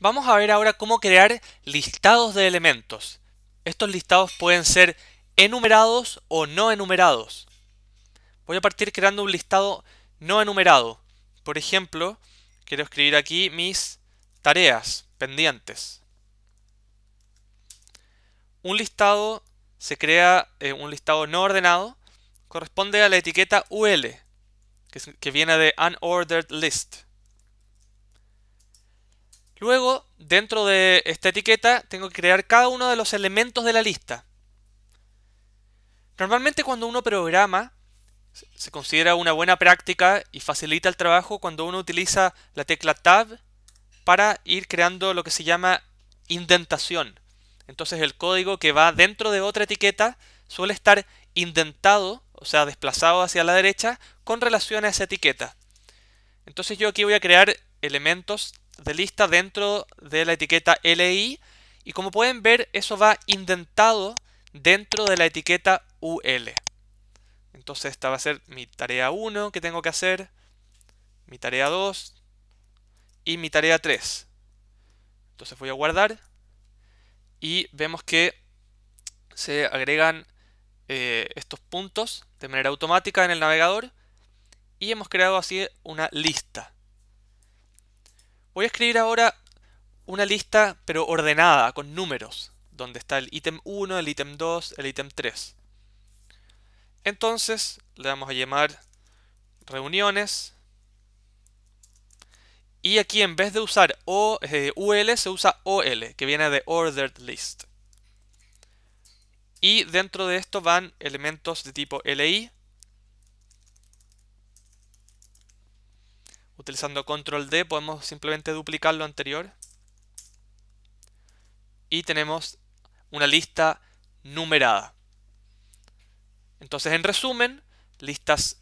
Vamos a ver ahora cómo crear listados de elementos. Estos listados pueden ser enumerados o no enumerados. Voy a partir creando un listado no enumerado. Por ejemplo, quiero escribir aquí mis tareas pendientes. Un listado se crea, eh, un listado no ordenado, corresponde a la etiqueta UL, que viene de Unordered List. Luego, dentro de esta etiqueta, tengo que crear cada uno de los elementos de la lista. Normalmente cuando uno programa, se considera una buena práctica y facilita el trabajo cuando uno utiliza la tecla Tab para ir creando lo que se llama indentación. Entonces el código que va dentro de otra etiqueta suele estar indentado, o sea, desplazado hacia la derecha con relación a esa etiqueta. Entonces yo aquí voy a crear elementos de lista dentro de la etiqueta LI y como pueden ver eso va indentado dentro de la etiqueta UL. Entonces esta va a ser mi tarea 1 que tengo que hacer, mi tarea 2 y mi tarea 3. Entonces voy a guardar y vemos que se agregan eh, estos puntos de manera automática en el navegador y hemos creado así una lista. Voy a escribir ahora una lista, pero ordenada, con números, donde está el ítem 1, el ítem 2, el ítem 3. Entonces le vamos a llamar reuniones. Y aquí en vez de usar o, eh, UL se usa OL, que viene de Ordered List. Y dentro de esto van elementos de tipo LI, utilizando control D podemos simplemente duplicar lo anterior. Y tenemos una lista numerada. Entonces, en resumen, listas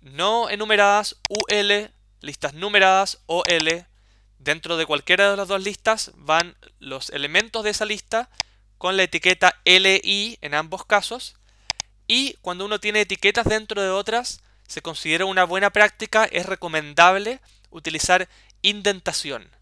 no enumeradas UL, listas numeradas OL. Dentro de cualquiera de las dos listas van los elementos de esa lista con la etiqueta LI en ambos casos. Y cuando uno tiene etiquetas dentro de otras, se considera una buena práctica, es recomendable utilizar indentación.